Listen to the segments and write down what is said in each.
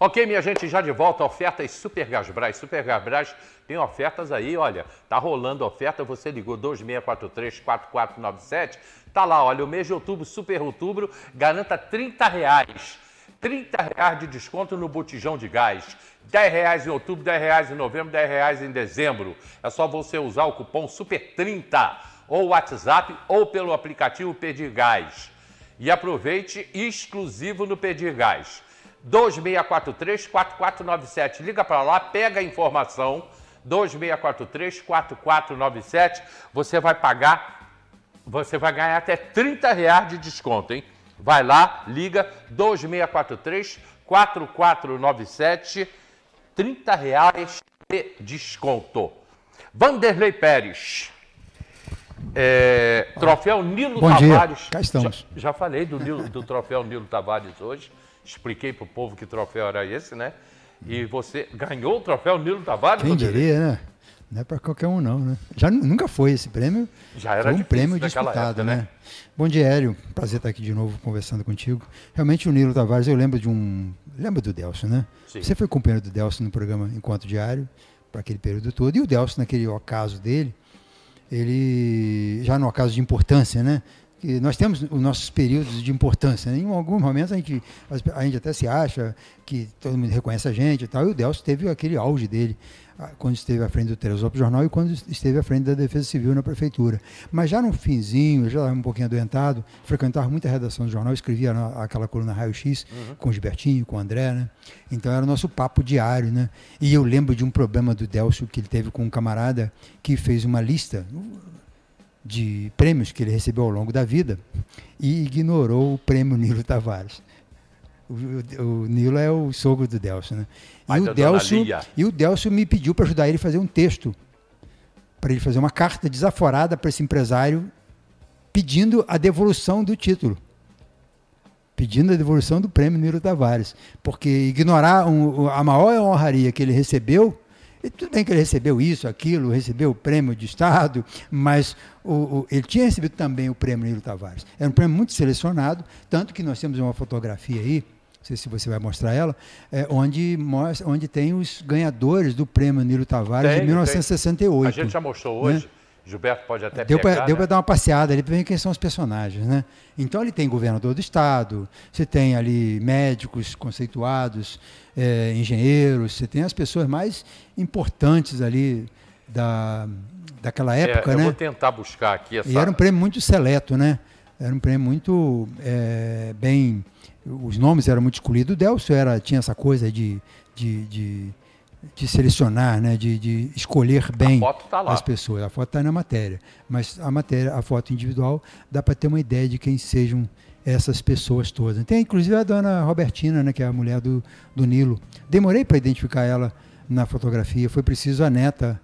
Ok, minha gente, já de volta, ofertas Super Gasbras. Super Gasbras tem ofertas aí, olha, tá rolando oferta, você ligou 2643-4497, tá lá, olha, o mês de outubro, Super Outubro, garanta 30 reais. 30 reais de desconto no botijão de gás. 10 reais em outubro, 10 reais em novembro, 10 reais em dezembro. É só você usar o cupom SUPER30 ou WhatsApp ou pelo aplicativo Pedir Gás. E aproveite exclusivo no Pedir Gás. 2643-4497. Liga para lá, pega a informação. 2643-4497. Você vai pagar, você vai ganhar até 30 reais de desconto, hein? Vai lá, liga 2643-4497. 30 reais de desconto. Vanderlei Pérez. É, troféu Nilo Bom Tavares. Dia. Cá estamos. Já, já falei do, Nilo, do troféu Nilo Tavares hoje expliquei para o povo que troféu era esse, né? E você ganhou o troféu Nilo Tavares? Quem diria, né? Não é para qualquer um, não, né? Já nunca foi esse prêmio. Já era foi um prêmio disputado, época, né? né? Bom dia, Hélio. Prazer estar aqui de novo conversando contigo. Realmente, o Nilo Tavares, eu lembro de um. Lembra do Delcio, né? Sim. Você foi companheiro do Delcio no programa Enquanto Diário, para aquele período todo. E o Delcio, naquele ocaso dele, ele. Já no ocaso de importância, né? que nós temos os nossos períodos de importância. Né? Em alguns momentos a gente, a gente até se acha que todo mundo reconhece a gente e tal. E o Delcio teve aquele auge dele quando esteve à frente do Teresópolis Jornal e quando esteve à frente da Defesa Civil na Prefeitura. Mas já no finzinho, já um pouquinho adoentado, frequentava muita redação do jornal, escrevia aquela coluna Raio X uhum. com o Gilbertinho, com o André, né? Então era o nosso papo diário, né? E eu lembro de um problema do Delcio que ele teve com um camarada que fez uma lista de prêmios que ele recebeu ao longo da vida e ignorou o prêmio Nilo Tavares. O, o, o Nilo é o sogro do Delcio, né? E o Delcio, e o Delcio me pediu para ajudar ele a fazer um texto, para ele fazer uma carta desaforada para esse empresário pedindo a devolução do título pedindo a devolução do prêmio Nilo Tavares, porque ignorar um, a maior honraria que ele recebeu e tudo bem que ele recebeu isso, aquilo, recebeu o prêmio de Estado, mas o, o, ele tinha recebido também o prêmio Nilo Tavares. Era um prêmio muito selecionado, tanto que nós temos uma fotografia aí, não sei se você vai mostrar ela, é, onde, mostra, onde tem os ganhadores do prêmio Nilo Tavares tem, de 1968. Tem. A gente já mostrou hoje. Né? Gilberto pode até deu pegar. Né? Pra, né? Deu para dar uma passeada ali para ver quem são os personagens, né? Então ele tem governador do estado, você tem ali médicos conceituados, é, engenheiros, você tem as pessoas mais importantes ali da, daquela é, época, é, eu né? Eu vou tentar buscar aqui essa. E era um prêmio muito seleto, né? Era um prêmio muito é, bem, os nomes eram muito escolhidos. O Delcio era tinha essa coisa de, de, de de selecionar, né, de, de escolher bem tá as pessoas. A foto está na matéria, mas a matéria, a foto individual, dá para ter uma ideia de quem sejam essas pessoas todas. Tem inclusive a dona Robertina, né, que é a mulher do, do Nilo. Demorei para identificar ela na fotografia, foi preciso a neta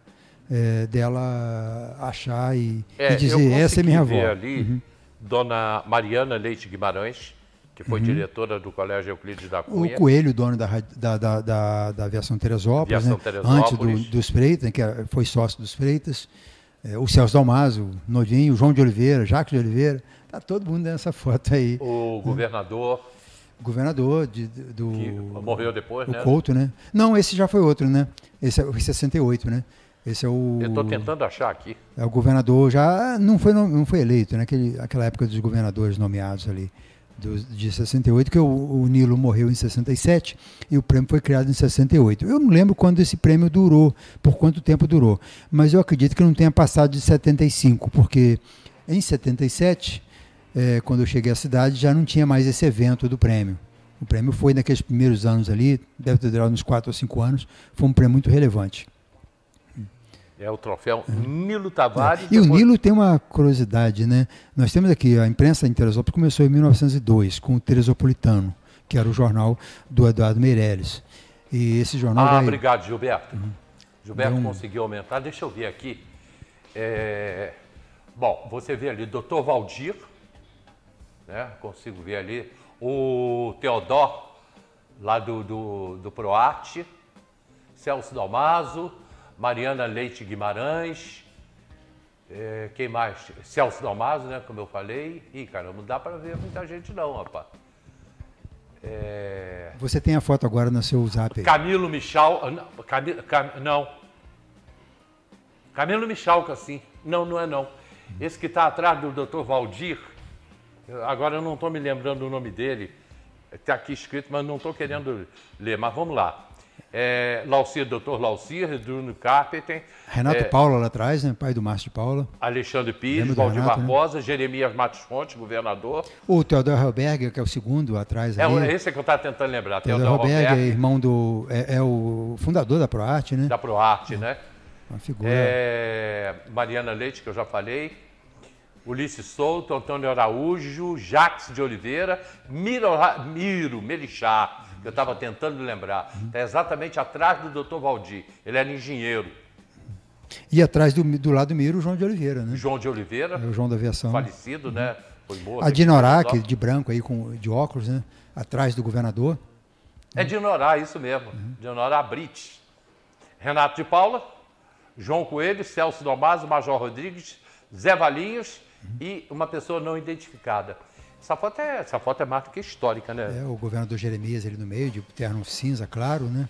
é, dela achar e, é, e dizer essa é minha avó. Ali, uhum. Dona Mariana Leite Guimarães, que foi uhum. diretora do Colégio Euclides da Cunha. O Coelho, dono da, da, da, da, da Aviação Teresópolis, Aviação né? Teresópolis. antes do, dos Freitas, né? que foi sócio dos Freitas, é, o Celso Dalmaso, Nodinho, o João de Oliveira, Jacques de Oliveira, está todo mundo nessa foto aí. O governador. O governador de, do. Que morreu depois, o né? Couto, né? Não, esse já foi outro, né? Esse é, é o 68, né? Esse é o. Eu estou tentando achar aqui. É o governador já não foi, não foi eleito, né? Aquele, aquela época dos governadores nomeados ali do, de 68, que o, o, Nilo morreu em 67 e o prêmio foi criado em 68. Eu não lembro quando esse prêmio durou, por quanto tempo durou, mas eu acredito que não tenha passado de 75, porque em 77, é, quando eu cheguei à cidade, já não tinha mais esse evento do prêmio. O prêmio foi naqueles primeiros anos ali, deve ter durado uns 4 ou 5 anos, foi um prêmio muito relevante. É o troféu Nilo Tavares. E depois... o Nilo tem uma curiosidade, né? Nós temos aqui, a imprensa em Teresópolis começou em 1902, com o Teresopolitano, que era o jornal do Eduardo Meirelles. E esse jornal... Ah, é- obrigado, Gilberto. Uhum. Gilberto conseguiu aumentar. Deixa eu ver aqui. É... Bom, você vê ali, doutor Valdir, né? consigo ver ali, o Teodoro, lá do, do, do Proarte, Celso Dalmaso, Mariana Leite Guimarães, é, quem mais? Celso Dalmaso, né? Como eu falei. Ih, cara, não dá para ver muita gente não, rapaz. É... Você tem a foto agora no seu zap aí. Camilo Michal. Ah, não. Camilo, Cam, não. Camilo sim. Não, não é não. Esse que está atrás do Dr. Valdir, agora eu não estou me lembrando o nome dele. Está aqui escrito, mas não estou querendo ler. Mas vamos lá é, Laucir, doutor Laucir, Bruno Carpenter, Renato é, Paula lá atrás, né? pai do Márcio de Paula. Alexandre Pires, Valdemar né? Barbosa, né? Jeremias Matos Fontes, governador. O Teodoro Helberger, que é o segundo atrás. É, ali. É esse é que eu estava tentando lembrar. Teodoro, Helberger, é irmão do. É, é, o fundador da ProArte, né? Da ProArte, né? Uma figura. É, Mariana Leite, que eu já falei. Ulisses Souto, Antônio Araújo, Jacques de Oliveira, Miro, Miro eu estava tentando lembrar. Está exatamente atrás do doutor Valdir. Ele era engenheiro. E atrás do, do lado do Miro, o João de Oliveira, né? João de Oliveira. É o João da aviação. Falecido, né? Foi morto. A Dinorá, que de branco aí, com, de óculos, né? Atrás do governador. É Dinorá, isso mesmo. Uhum. Dinorá Brit. Renato de Paula, João Coelho, Celso Domazo, Major Rodrigues, Zé Valinhos uhum. e uma pessoa não identificada. Essa foto, é, essa foto é mais que histórica, né? É, o governador Jeremias ali no meio, de terno cinza, claro, né?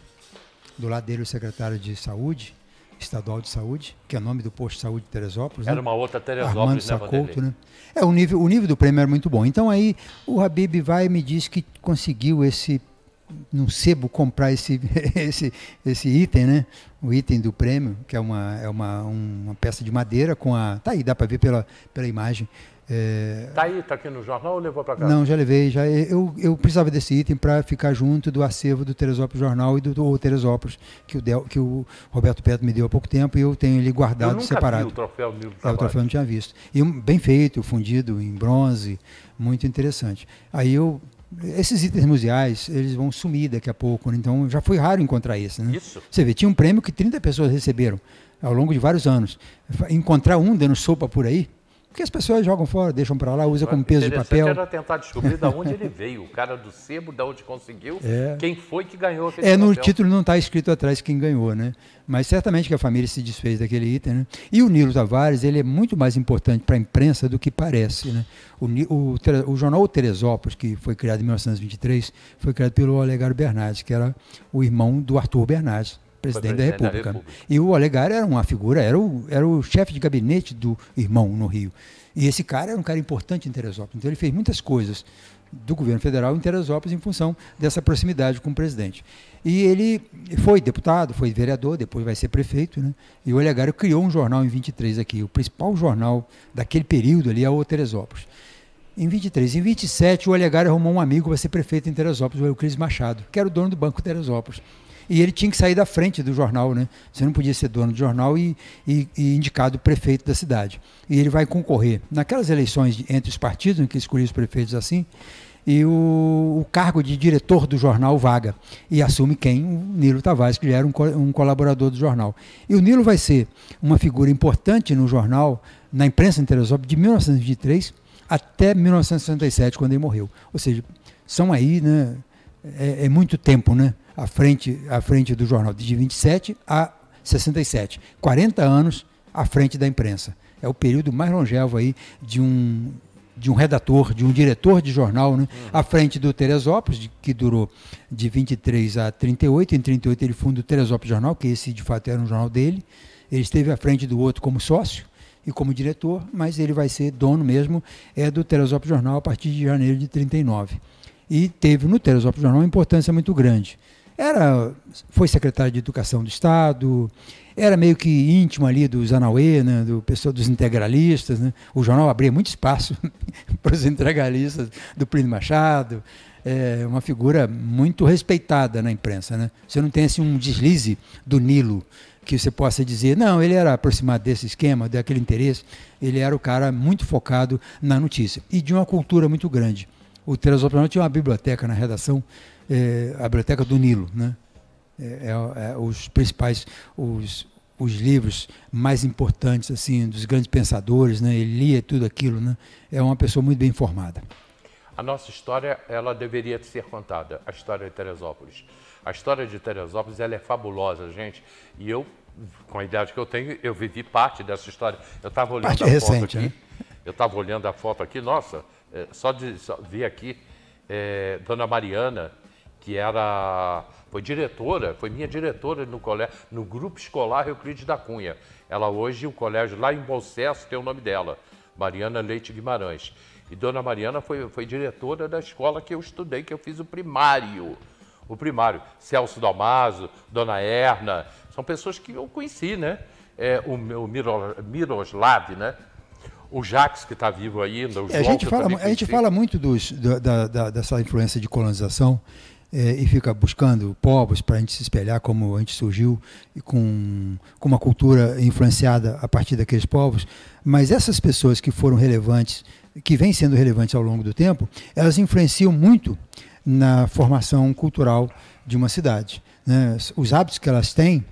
Do lado dele o secretário de Saúde, Estadual de Saúde, que é o nome do posto de saúde de Teresópolis. Era né? uma outra Teresópolis, Armando né, Sacolto, né? É, o nível, o nível do prêmio era muito bom. Então aí o Habib vai e me diz que conseguiu esse num sebo comprar esse, esse, esse item, né? O item do prêmio, que é uma, é uma, uma peça de madeira com a. Tá aí, dá para ver pela, pela imagem. É... Tá aí, tá aqui no jornal ou levou para casa? Não, já levei, já. Eu, eu precisava desse item para ficar junto do acervo do Teresópolis Jornal e do, do Teresópolis que o, Del, que o Roberto Pedro me deu há pouco tempo e eu tenho ele guardado eu nunca separado. Vi o troféu Nilo é, o troféu não tinha visto. E bem feito, fundido em bronze, muito interessante. Aí eu esses itens museais, eles vão sumir daqui a pouco, né? então já foi raro encontrar esse, né? Isso. Você vê, tinha um prêmio que 30 pessoas receberam ao longo de vários anos. Encontrar um dando sopa por aí, porque as pessoas jogam fora, deixam para lá, usam como peso de papel. era tentar descobrir de onde ele veio, o cara do sebo, de onde conseguiu, é. quem foi que ganhou aquele É, no papel. título não está escrito atrás quem ganhou, né? Mas certamente que a família se desfez daquele item, né? E o Nilo Tavares, ele é muito mais importante para a imprensa do que parece, né? O, o, o jornal o Teresópolis, que foi criado em 1923, foi criado pelo Olegário Bernardes, que era o irmão do Arthur Bernardes presidente, da República. da, República. E o Olegário era uma figura, era o, era o chefe de gabinete do irmão no Rio. E esse cara era um cara importante em Teresópolis. Então ele fez muitas coisas do governo federal em Teresópolis em função dessa proximidade com o presidente. E ele foi deputado, foi vereador, depois vai ser prefeito, né? E o Olegário criou um jornal em 23 aqui, o principal jornal daquele período ali é o Teresópolis. Em 23, em 27, o Olegário arrumou um amigo para ser prefeito em Teresópolis, o Euclides Machado, que era o dono do Banco Teresópolis. E ele tinha que sair da frente do jornal, né? Você não podia ser dono do jornal e, e, e indicado prefeito da cidade. E ele vai concorrer. Naquelas eleições entre os partidos, em né, que escolhia os prefeitos assim, e o, o, cargo de diretor do jornal vaga. E assume quem? O Nilo Tavares, que já era um, um, colaborador do jornal. E o Nilo vai ser uma figura importante no jornal, na imprensa em de 1923 até 1967, quando ele morreu. Ou seja, são aí, né? É, é muito tempo, né? à frente, à frente do jornal, de 27 a 67. 40 anos à frente da imprensa. É o período mais longevo aí de um, de um redator, de um diretor de jornal, né? Uhum. à frente do Teresópolis, que durou de 23 a 38. Em 38 ele funda o Teresópolis Jornal, que esse de fato era um jornal dele. Ele esteve à frente do outro como sócio e como diretor, mas ele vai ser dono mesmo é do Teresópolis Jornal a partir de janeiro de 39. E teve no Teresópolis Jornal uma importância muito grande. Era, foi secretário de Educação do Estado, era meio que íntimo ali dos Anauê, né, do pessoal dos integralistas. Né? O jornal abria muito espaço para os integralistas do Plínio Machado. É uma figura muito respeitada na imprensa. Né? Você não tem assim, um deslize do Nilo que você possa dizer, não, ele era aproximado desse esquema, daquele interesse. Ele era o cara muito focado na notícia e de uma cultura muito grande o Teresópolis tinha uma biblioteca na redação, é, a biblioteca do Nilo, né? É, é, é, os principais, os, os livros mais importantes assim dos grandes pensadores, né? Ele lia tudo aquilo, né? É uma pessoa muito bem informada. A nossa história, ela deveria ser contada, a história de Teresópolis. A história de Teresópolis, ela é fabulosa, gente. E eu, com a idade que eu tenho, eu vivi parte dessa história. Eu estava olhando parte a foto recente, aqui. Né? Eu estava olhando a foto aqui, nossa, é, só, de, só ver aqui, é, Dona Mariana, que era foi diretora, foi minha diretora no colégio, no grupo escolar Euclides da Cunha. Ela hoje o colégio lá em Bolsesso tem o nome dela, Mariana Leite Guimarães. E Dona Mariana foi, foi diretora da escola que eu estudei, que eu fiz o primário. O primário, Celso Dalmaso, Dona Erna, são pessoas que eu conheci, né? É, o meu Miroslav, né? o Jacques, que está vivo ainda, o é, João, a gente, fala, a gente fala muito dos, da, da, dessa influência de colonização é, e fica buscando povos para a gente se espelhar como a gente surgiu, e com, com uma cultura influenciada a partir daqueles povos. Mas essas pessoas que foram relevantes, que vêm sendo relevantes ao longo do tempo, elas influenciam muito na formação cultural de uma cidade. Né? Os hábitos que elas têm,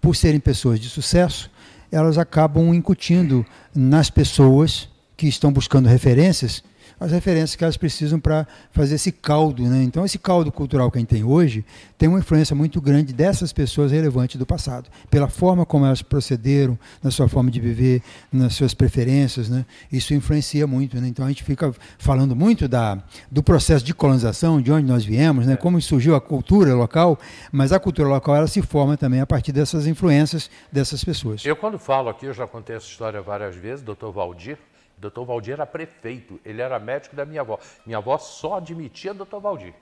por serem pessoas de sucesso, elas acabam incutindo nas pessoas que estão buscando referências as referências que elas precisam para fazer esse caldo. Né? Então, esse caldo cultural que a gente tem hoje tem uma influência muito grande dessas pessoas relevantes do passado, pela forma como elas procederam, na sua forma de viver, nas suas preferências. Né? Isso influencia muito. Né? Então, a gente fica falando muito da, do processo de colonização, de onde nós viemos, né? É. como surgiu a cultura local, mas a cultura local ela se forma também a partir dessas influências dessas pessoas. Eu, quando falo aqui, eu já contei essa história várias vezes, doutor Valdir, o doutor Valdir era prefeito, ele era médico da minha avó. Minha avó só admitia doutor Valdir.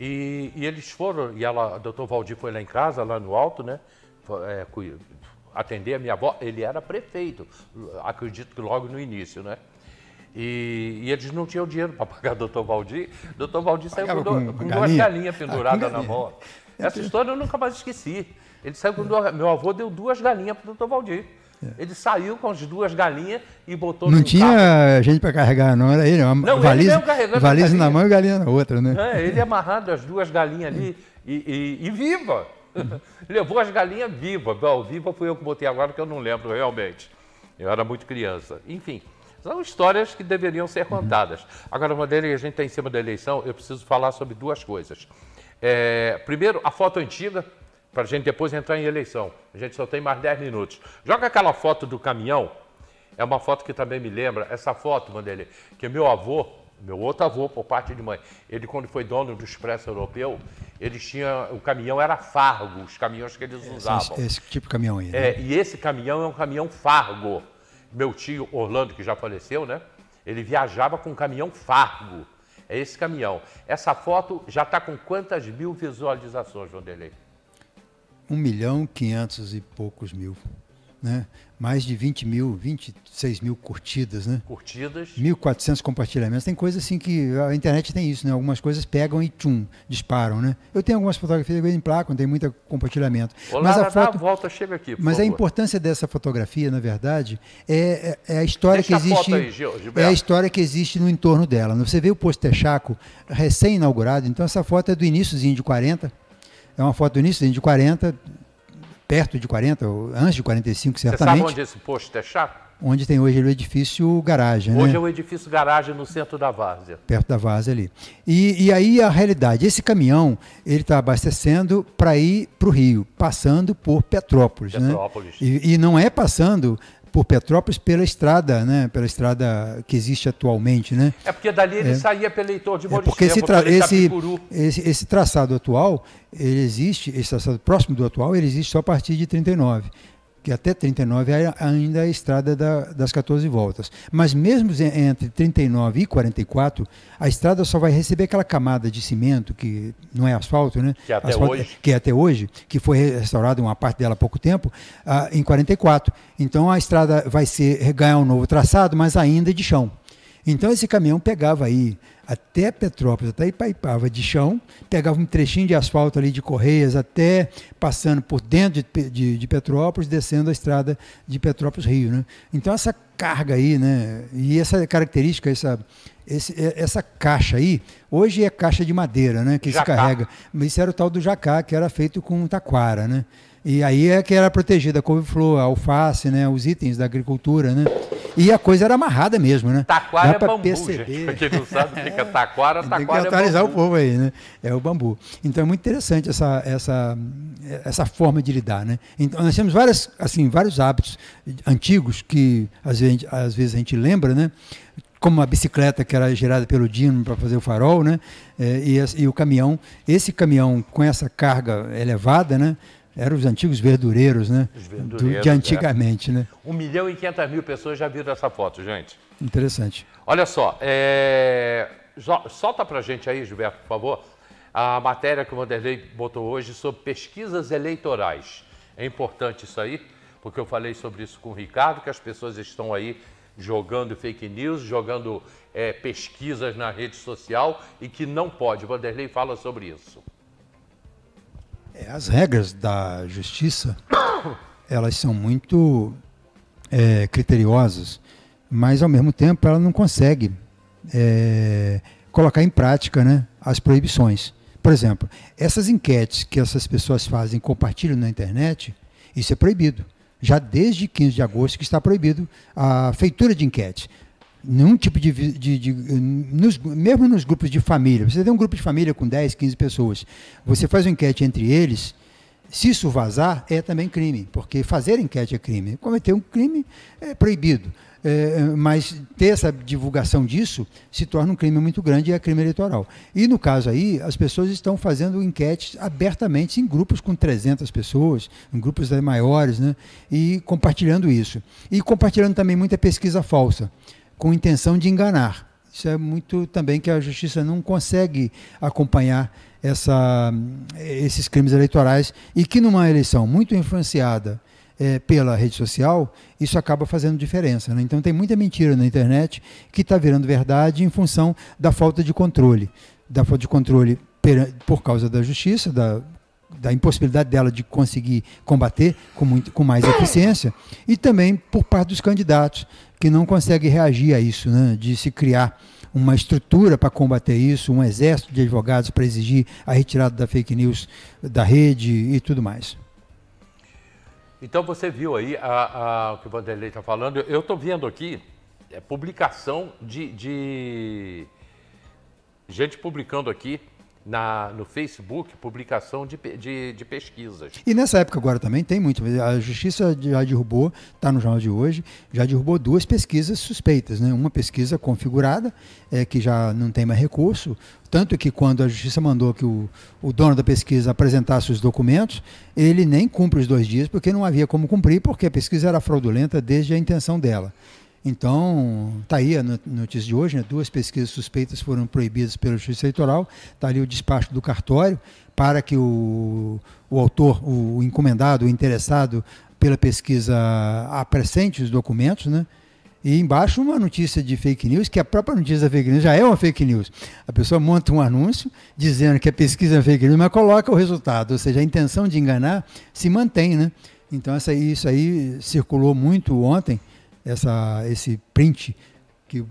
E, e, eles foram, e ela, o doutor Valdir foi lá em casa, lá no alto, né? É, atender a minha avó, ele era prefeito, acredito que logo no início, né? E, e eles não tinham dinheiro para pagar o doutor Valdir. O doutor Valdir saiu com, com duas galinhas penduradas ah, na mão. Essa história eu nunca mais esqueci. Ele saiu com duas. Meu avô deu duas galinhas para o doutor Valdir. É. Ele saiu com as duas galinhas e botou Não tinha carro. gente para carregar, não era ele. Uma não, valise, ele mesmo valise na mão e galinha na outra, né? É, ele amarrando as duas galinhas ali e, e, e viva. Levou as galinhas viva. Bom, viva fui eu que botei agora, que eu não lembro realmente. Eu era muito criança. Enfim, são histórias que deveriam ser contadas. Agora, uma delas que a gente está em cima da eleição, eu preciso falar sobre duas coisas. É, primeiro, a foto antiga, para a gente depois entrar em eleição. A gente só tem mais 10 minutos. Joga aquela foto do caminhão. É uma foto que também me lembra. Essa foto, Mandele, que meu avô, meu outro avô, por parte de mãe, ele quando foi dono do Expresso Europeu, eles tinham. O caminhão era fargo, os caminhões que eles usavam. Esse, esse tipo de caminhão aí. Né? É, e esse caminhão é um caminhão fargo. Meu tio Orlando, que já faleceu, né? Ele viajava com um caminhão fargo. É esse caminhão. Essa foto já está com quantas mil visualizações, Vanderlei? 1 milhão 500 e poucos mil. Né? Mais de 20 mil, 26 mil curtidas, né? Curtidas. 1.400 compartilhamentos. Tem coisa assim que a internet tem isso, né? Algumas coisas pegam e tchum, disparam, né? Eu tenho algumas fotografias que eu emplacam, tem muito compartilhamento. Olá, mas a foto... volta, chega aqui, Mas favor. a importância dessa fotografia, na verdade, é, é, é a história Deixa que existe... A aí, é a história que existe no entorno dela. Né? Você vê o Chaco recém-inaugurado, então essa foto é do iníciozinho de 40, é uma foto do início de 40, perto de 40, antes de 45, certamente. Você sabe onde esse posto é chato? onde tem hoje o edifício garagem. Hoje né? é o edifício garagem né? é no centro da várzea. Perto da várzea ali. E, e aí a realidade, esse caminhão, ele está abastecendo para ir para o Rio, passando por Petrópolis. Né? Petrópolis. Né? E, e, não é passando por Petrópolis pela estrada, né? Pela estrada que existe atualmente, né? É porque dali ele é. saía pelo Heitor de Morichempo, é porque esse, tra esse, esse, esse, traçado atual, ele existe, esse traçado próximo do atual, ele existe só a partir de 39 que até 39 ainda é a estrada da, das 14 voltas. Mas mesmo entre 39 e 44, a estrada só vai receber aquela camada de cimento, que não é asfalto, né? Que é até, asfalto, é hoje. Que é até hoje, que foi restaurada uma parte dela há pouco tempo, ah, em 44. Então a estrada vai ser, ganhar um novo traçado, mas ainda de chão. Então esse caminhão pegava aí até Petrópolis, até Ipaipava de chão, pegava um trechinho de asfalto ali de Correias até passando por dentro de, de, de Petrópolis, descendo a estrada de Petrópolis Rio, né? Então essa carga aí, né? E essa característica, essa esse, essa caixa aí, hoje é caixa de madeira, né? Que jacá. se carrega. Mas isso era o tal do jacá, que era feito com taquara, né? E aí é que era protegida a couve-flor, a alface, né? Os itens da agricultura, né? E a coisa era amarrada mesmo, né? Taquara é bambu, perceber. gente. Quem não sabe fica taquara, é é. taquara Tem que atualizar é o povo aí, né? É o bambu. Então é muito interessante essa, essa, essa forma de lidar, né? Então nós temos várias, assim, vários hábitos antigos que às vezes, às vezes a gente lembra, né? como a bicicleta que era gerada pelo Dino para fazer o farol, né? É, e, e, o caminhão, esse caminhão com essa carga elevada, né? Eram os antigos verdureiros, né? Os verdureiros, Do, de é. antigamente, é. né? 1 milhão e 500 mil pessoas já viram essa foto, gente. Interessante. Olha só, é... solta pra gente aí, Gilberto, por favor, a matéria que o Vanderlei botou hoje sobre pesquisas eleitorais. É importante isso aí, porque eu falei sobre isso com o Ricardo, que as pessoas estão aí jogando fake news, jogando é, pesquisas na rede social e que não pode. O Vanderlei fala sobre isso. É, as regras da justiça, elas são muito é, criteriosas, mas ao mesmo tempo ela não consegue é, colocar em prática né, as proibições. Por exemplo, essas enquetes que essas pessoas fazem compartilham na internet, isso é proibido. Já desde 15 de agosto que está proibido a feitura de enquete nenhum tipo de, de, de nos, mesmo nos grupos de família, você tem um grupo de família com 10, 15 pessoas, você faz uma enquete entre eles, se isso vazar, é também crime, porque fazer enquete é crime. Cometer um crime é proibido. É, mas ter essa divulgação disso se torna um crime muito grande e é crime eleitoral. E no caso aí, as pessoas estão fazendo enquetes abertamente em grupos com 300 pessoas, em grupos maiores, né? e compartilhando isso. E compartilhando também muita pesquisa falsa com intenção de enganar. Isso é muito também que a justiça não consegue acompanhar essa, esses crimes eleitorais e que numa eleição muito influenciada é, pela rede social, isso acaba fazendo diferença. Né? Então tem muita mentira na internet que está virando verdade em função da falta de controle. Da falta de controle por causa da justiça, da da impossibilidade dela de conseguir combater com, muito, com mais eficiência, e também por parte dos candidatos, que não consegue reagir a isso, né? de se criar uma estrutura para combater isso, um exército de advogados para exigir a retirada da fake news da rede e tudo mais. Então você viu aí a, a, o que o Vanderlei está falando. Eu estou vendo aqui é, publicação de, de gente publicando aqui na, no Facebook publicação de, de, de, pesquisas. E nessa época agora também tem muito. A justiça já derrubou, está no jornal de hoje, já derrubou duas pesquisas suspeitas. Né? Uma pesquisa configurada, é, que já não tem mais recurso, tanto que quando a justiça mandou que o, o dono da pesquisa apresentasse os documentos, ele nem cumpre os dois dias, porque não havia como cumprir, porque a pesquisa era fraudulenta desde a intenção dela. Então, está aí a notícia de hoje, né? duas pesquisas suspeitas foram proibidas pelo Justiça Eleitoral, está ali o despacho do cartório para que o, o autor, o encomendado, o interessado pela pesquisa apresente os documentos, né? E embaixo uma notícia de fake news, que a própria notícia da fake news já é uma fake news. A pessoa monta um anúncio dizendo que a pesquisa é fake news, mas coloca o resultado, ou seja, a intenção de enganar se mantém, né? Então essa, isso aí circulou muito ontem essa, esse print que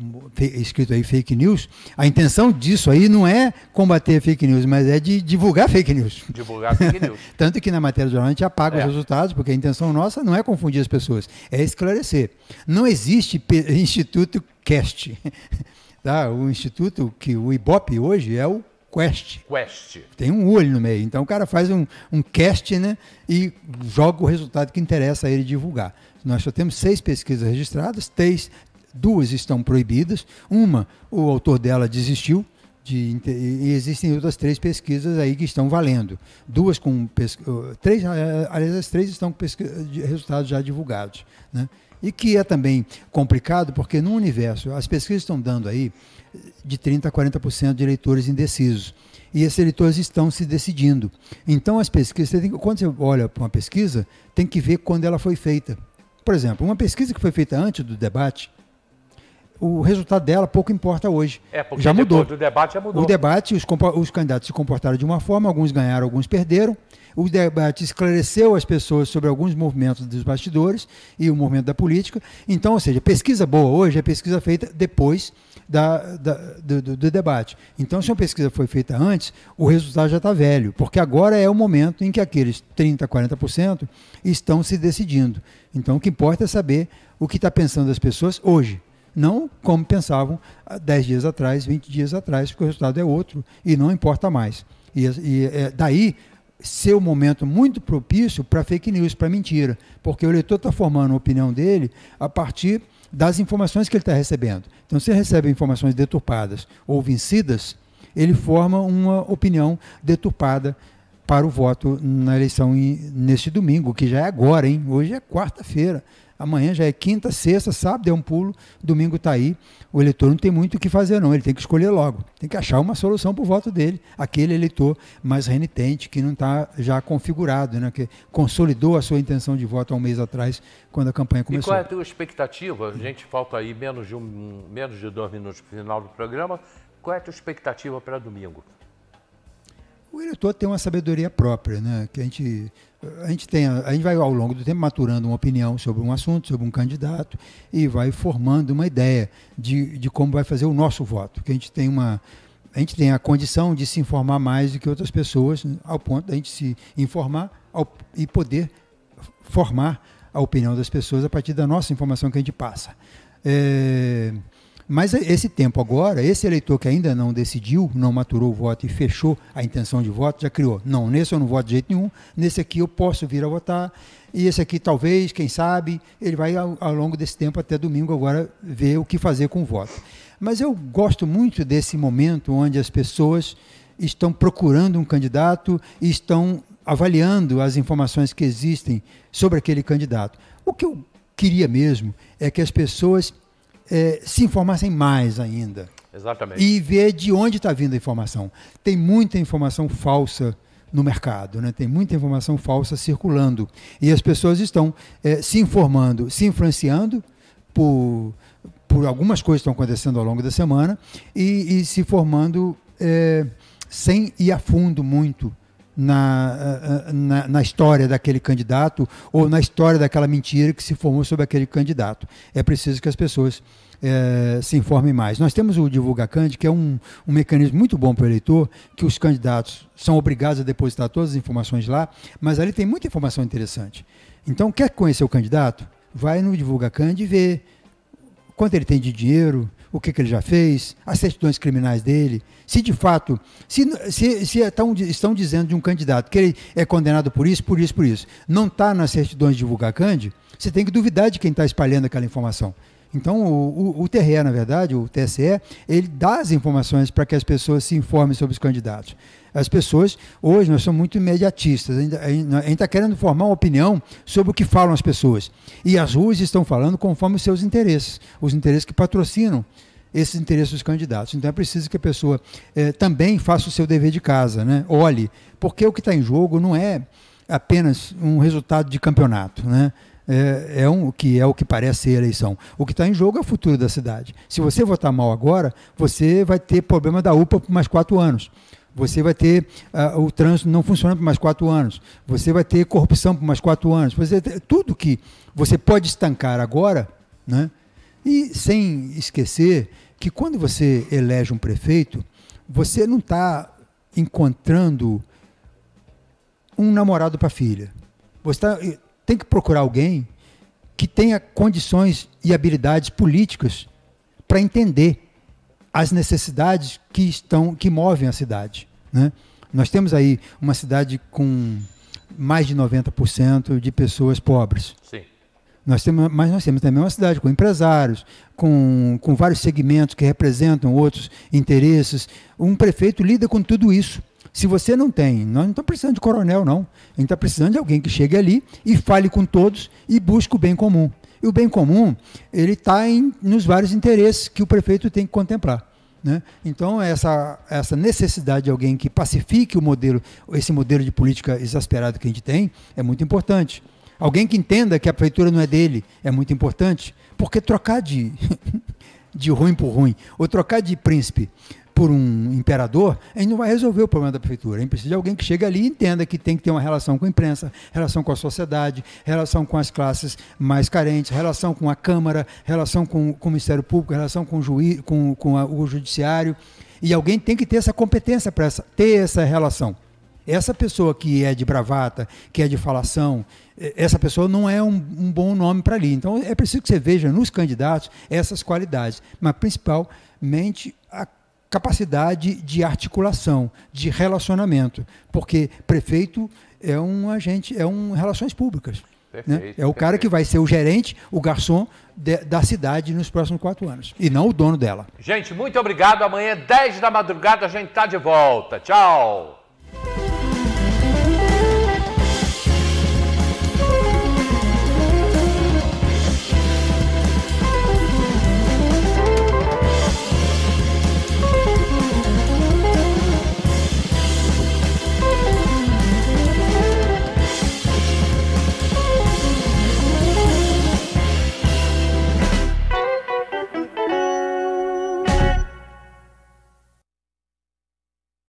escrito aí fake news, a intenção disso aí não é combater fake news, mas é de divulgar fake news. Divulgar fake news. Tanto que na matéria do jornal a gente apaga é. os resultados, porque a intenção nossa não é confundir as pessoas, é esclarecer. Não existe Instituto Quest. Tá? O instituto que o Ibope hoje é o Quest. Quest. Tem um olho no meio. Então o cara faz um, um cast né? e joga o resultado que interessa a ele divulgar. Nós só temos seis pesquisas registradas, três, duas estão proibidas. Uma, o autor dela desistiu, de, e existem outras três pesquisas aí que estão valendo. Duas com uh, três, ah, ah, aliás, as três estão com resultados já divulgados, né? E que é também complicado porque no universo as pesquisas estão dando aí eh, de 30 a 40% de eleitores indecisos. E esses eleitores estão se decidindo. Então as pesquisas, você tem, quando você olha para uma pesquisa, tem que ver quando ela foi feita por exemplo, uma pesquisa que foi feita antes do debate o resultado dela pouco importa hoje. É, porque já mudou. O debate já mudou. O debate, os, os candidatos se comportaram de uma forma, alguns ganharam, alguns perderam. O debate esclareceu as pessoas sobre alguns movimentos dos bastidores e o movimento da política. Então, ou seja, pesquisa boa hoje é pesquisa feita depois da, da, do, do, do, debate. Então, se uma pesquisa foi feita antes, o resultado já está velho, porque agora é o momento em que aqueles 30%, 40% estão se decidindo. Então, o que importa é saber o que está pensando as pessoas hoje. Não como pensavam 10 dias atrás, 20 dias atrás, porque o resultado é outro e não importa mais. E, e é, daí ser um momento muito propício para fake news, para mentira, porque o eleitor está formando a opinião dele a partir das informações que ele está recebendo. Então, se ele recebe informações deturpadas ou vencidas, ele forma uma opinião deturpada para o voto na eleição neste domingo, que já é agora, hein? Hoje é quarta-feira. Amanhã já é quinta, sexta, sábado é um pulo, domingo está aí. O eleitor não tem muito o que fazer, não. Ele tem que escolher logo. Tem que achar uma solução para o voto dele, aquele eleitor mais renitente, que não está já configurado, né? que consolidou a sua intenção de voto há um mês atrás, quando a campanha começou. E qual é a tua expectativa? A gente falta aí menos de, um, menos de dois minutos para o final do programa. Qual é a tua expectativa para domingo? o eleitor tem uma sabedoria própria, né? Que a gente a gente tem a gente vai ao longo do tempo maturando uma opinião sobre um assunto, sobre um candidato e vai formando uma ideia de, de como vai fazer o nosso voto, que a gente tem uma a gente tem a condição de se informar mais do que outras pessoas, ao ponto a gente se informar ao, e poder formar a opinião das pessoas a partir da nossa informação que a gente passa. É, mas esse tempo agora, esse eleitor que ainda não decidiu, não maturou o voto e fechou a intenção de voto, já criou. Não, nesse eu não voto de jeito nenhum, nesse aqui eu posso vir a votar, e esse aqui talvez, quem sabe, ele vai ao, ao longo desse tempo até domingo agora ver o que fazer com o voto. Mas eu gosto muito desse momento onde as pessoas estão procurando um candidato e estão avaliando as informações que existem sobre aquele candidato. O que eu queria mesmo é que as pessoas é, se informassem mais ainda. Exatamente. E ver de onde está vindo a informação. Tem muita informação falsa no mercado, né? tem muita informação falsa circulando. E as pessoas estão é, se informando, se influenciando por, por algumas coisas que estão acontecendo ao longo da semana e, e se formando é, sem ir a fundo muito na, eh, eh, na, na, história daquele candidato ou na história daquela mentira que se formou sobre aquele candidato. É preciso que as pessoas é, se informem mais. Nós temos o Divulgacande, que é um, um mecanismo muito bom para o eleitor, que os candidatos são obrigados a depositar todas as informações lá, mas ali tem muita informação interessante. Então, quer conhecer o candidato? Vai no Divulgacande e vê quanto ele tem de dinheiro, o que, que ele já fez, as certidões criminais dele, se de fato, se, se, se estão, é estão dizendo de um candidato que ele é condenado por isso, por isso, por isso, não está nas certidões de divulgar Cândido, você tem que duvidar de quem está espalhando aquela informação. Então, o, o, o TRE, na verdade, o TSE, ele dá as informações para que as pessoas se informem sobre os candidatos. As pessoas, hoje, nós somos muito imediatistas. A gente está querendo formar uma opinião sobre o que falam as pessoas. E as ruas estão falando conforme os seus interesses, os interesses que patrocinam esses interesses dos candidatos. Então é preciso que a pessoa eh, também faça o seu dever de casa, né? olhe, porque o que está em jogo não é apenas um resultado de campeonato. Né? é, é um, que é o que parece ser a eleição. O que está em jogo é o futuro da cidade. Se você votar mal agora, você vai ter problema da UPA por mais quatro anos. Você vai ter uh, o trânsito não funcionando por mais quatro anos. Você vai ter corrupção por mais quatro anos. Você tudo que você pode estancar agora, né? E sem esquecer que quando você elege um prefeito, você não está encontrando um namorado para filha. Você está tem que procurar alguém que tenha condições e habilidades políticas para entender as necessidades que estão que movem a cidade. Né? Nós temos aí uma cidade com mais de 90% de pessoas pobres. Sim. Nós temos, mas nós temos também uma cidade com empresários, com, com vários segmentos que representam outros interesses. Um prefeito lida com tudo isso. Se você não tem, nós não estamos tá precisando de coronel, não. A gente está precisando de alguém que chegue ali e fale com todos e busque o bem comum. E o bem comum, ele está nos vários interesses que o prefeito tem que contemplar. Né? Então, essa, essa necessidade de alguém que pacifique o modelo, esse modelo de política exasperado que a gente tem, é muito importante. Alguém que entenda que a prefeitura não é dele é muito importante, porque trocar de, de ruim por ruim, ou trocar de príncipe por um imperador, a gente não vai resolver o problema da prefeitura. A gente precisa de alguém que chegue ali e entenda que tem que ter uma relação com a imprensa, relação com a sociedade, relação com as classes mais carentes, relação com a Câmara, relação com, com o Ministério Público, relação com o, juiz, com, com a, o Judiciário. E alguém tem que ter essa competência para ter essa relação. Essa pessoa que é de bravata, que é de falação, é, essa pessoa não é um, um bom nome para ali. Então é preciso que você veja nos candidatos essas qualidades, mas principalmente a capacidade de articulação, de relacionamento, porque prefeito é um agente, é um relações públicas. Né? Perfeito, né? É o cara que vai ser o gerente, o garçom de, da cidade nos próximos quatro anos, e não o dono dela. Gente, muito obrigado. Amanhã, 10 da madrugada, a gente está de volta. Tchau!